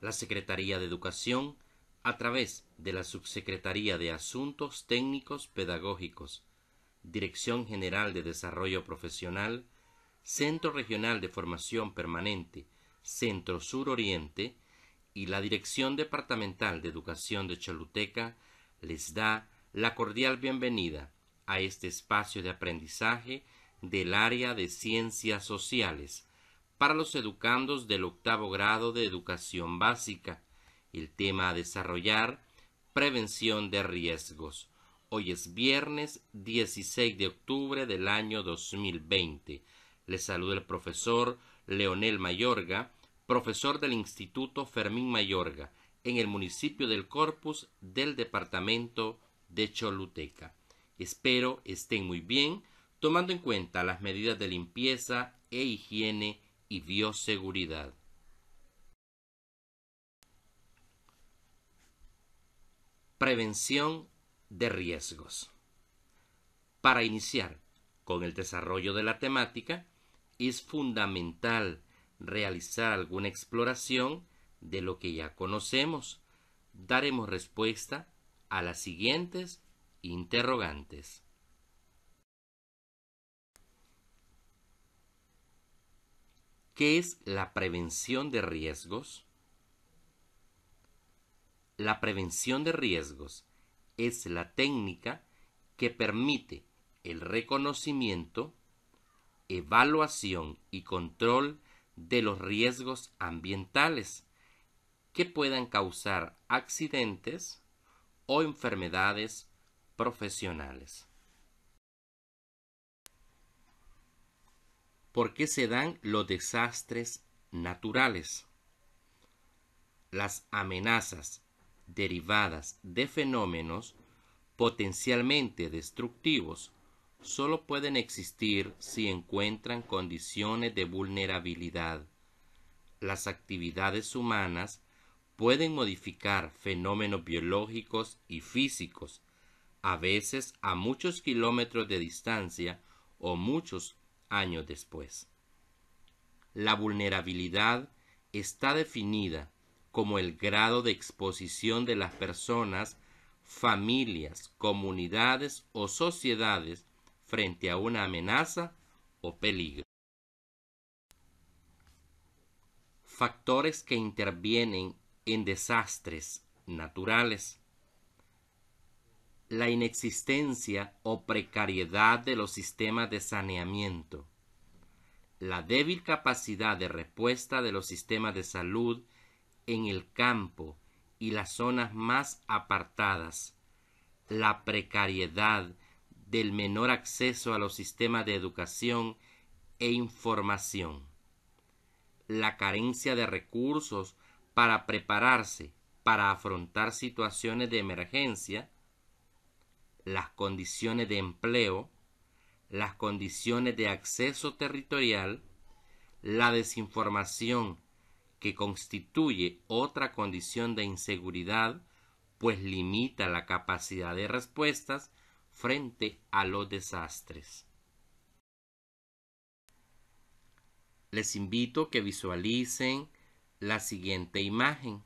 la Secretaría de Educación a través de la Subsecretaría de Asuntos Técnicos Pedagógicos, Dirección General de Desarrollo Profesional, Centro Regional de Formación Permanente, Centro Sur Oriente y la Dirección Departamental de Educación de Chaluteca, les da la cordial bienvenida a este espacio de aprendizaje del área de Ciencias Sociales para los educandos del octavo grado de educación básica. El tema a desarrollar, prevención de riesgos. Hoy es viernes 16 de octubre del año 2020. Les saluda el profesor Leonel Mayorga, profesor del Instituto Fermín Mayorga, en el municipio del Corpus del departamento de Choluteca. Espero estén muy bien, tomando en cuenta las medidas de limpieza e higiene y bioseguridad. Prevención de riesgos. Para iniciar con el desarrollo de la temática, es fundamental realizar alguna exploración de lo que ya conocemos. Daremos respuesta a las siguientes interrogantes. ¿Qué es la prevención de riesgos? La prevención de riesgos es la técnica que permite el reconocimiento, evaluación y control de los riesgos ambientales que puedan causar accidentes o enfermedades profesionales. por qué se dan los desastres naturales. Las amenazas derivadas de fenómenos potencialmente destructivos solo pueden existir si encuentran condiciones de vulnerabilidad. Las actividades humanas pueden modificar fenómenos biológicos y físicos, a veces a muchos kilómetros de distancia o muchos años después. La vulnerabilidad está definida como el grado de exposición de las personas, familias, comunidades o sociedades frente a una amenaza o peligro. Factores que intervienen en desastres naturales la inexistencia o precariedad de los sistemas de saneamiento, la débil capacidad de respuesta de los sistemas de salud en el campo y las zonas más apartadas, la precariedad del menor acceso a los sistemas de educación e información, la carencia de recursos para prepararse para afrontar situaciones de emergencia, las condiciones de empleo, las condiciones de acceso territorial, la desinformación que constituye otra condición de inseguridad, pues limita la capacidad de respuestas frente a los desastres. Les invito que visualicen la siguiente imagen,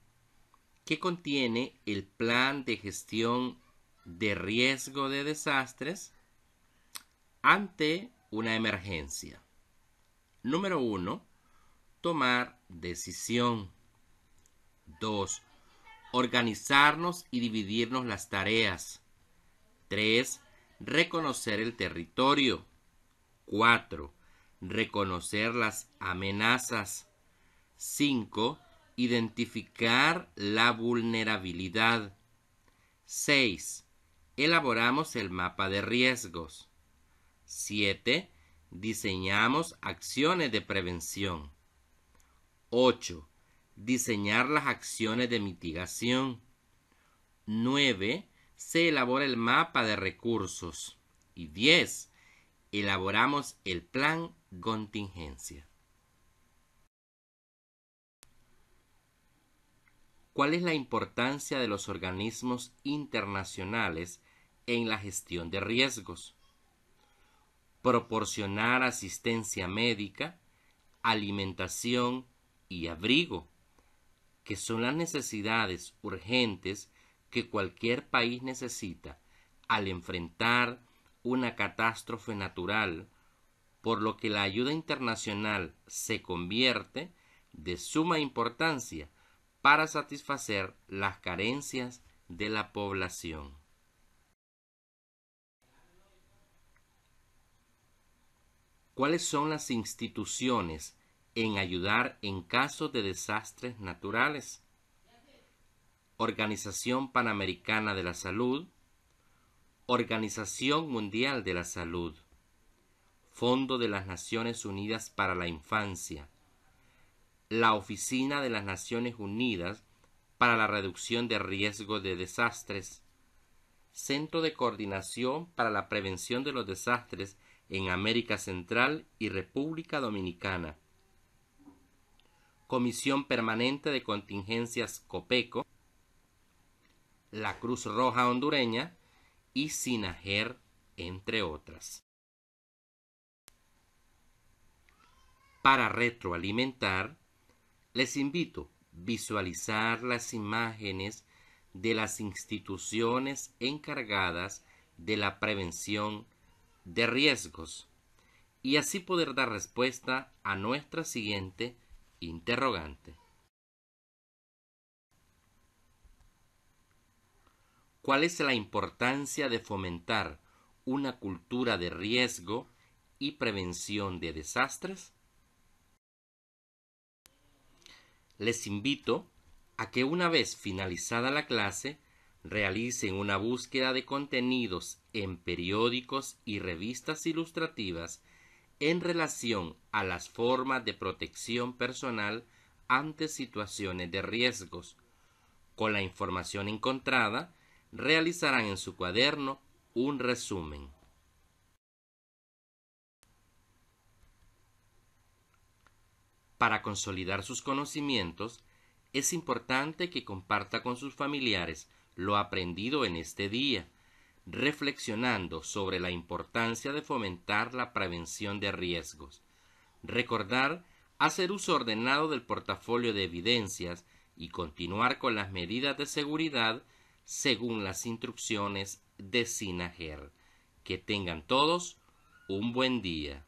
que contiene el plan de gestión de riesgo de desastres ante una emergencia. Número 1. Tomar decisión. 2. Organizarnos y dividirnos las tareas. 3. Reconocer el territorio. 4. Reconocer las amenazas. 5. Identificar la vulnerabilidad. 6 elaboramos el mapa de riesgos. 7. Diseñamos acciones de prevención. 8. Diseñar las acciones de mitigación. 9. Se elabora el mapa de recursos. Y 10. Elaboramos el plan contingencia. ¿Cuál es la importancia de los organismos internacionales en la gestión de riesgos? Proporcionar asistencia médica, alimentación y abrigo, que son las necesidades urgentes que cualquier país necesita al enfrentar una catástrofe natural, por lo que la ayuda internacional se convierte de suma importancia para satisfacer las carencias de la población. ¿Cuáles son las instituciones en ayudar en caso de desastres naturales? Organización Panamericana de la Salud, Organización Mundial de la Salud, Fondo de las Naciones Unidas para la Infancia, la Oficina de las Naciones Unidas para la Reducción de Riesgo de Desastres, Centro de Coordinación para la Prevención de los Desastres en América Central y República Dominicana, Comisión Permanente de Contingencias COPECO, la Cruz Roja Hondureña y Sinajer, entre otras. Para retroalimentar, les invito a visualizar las imágenes de las instituciones encargadas de la prevención de riesgos y así poder dar respuesta a nuestra siguiente interrogante. ¿Cuál es la importancia de fomentar una cultura de riesgo y prevención de desastres? les invito a que una vez finalizada la clase realicen una búsqueda de contenidos en periódicos y revistas ilustrativas en relación a las formas de protección personal ante situaciones de riesgos. Con la información encontrada, realizarán en su cuaderno un resumen. Para consolidar sus conocimientos, es importante que comparta con sus familiares lo aprendido en este día, reflexionando sobre la importancia de fomentar la prevención de riesgos. Recordar hacer uso ordenado del portafolio de evidencias y continuar con las medidas de seguridad según las instrucciones de SINAGER. Que tengan todos un buen día.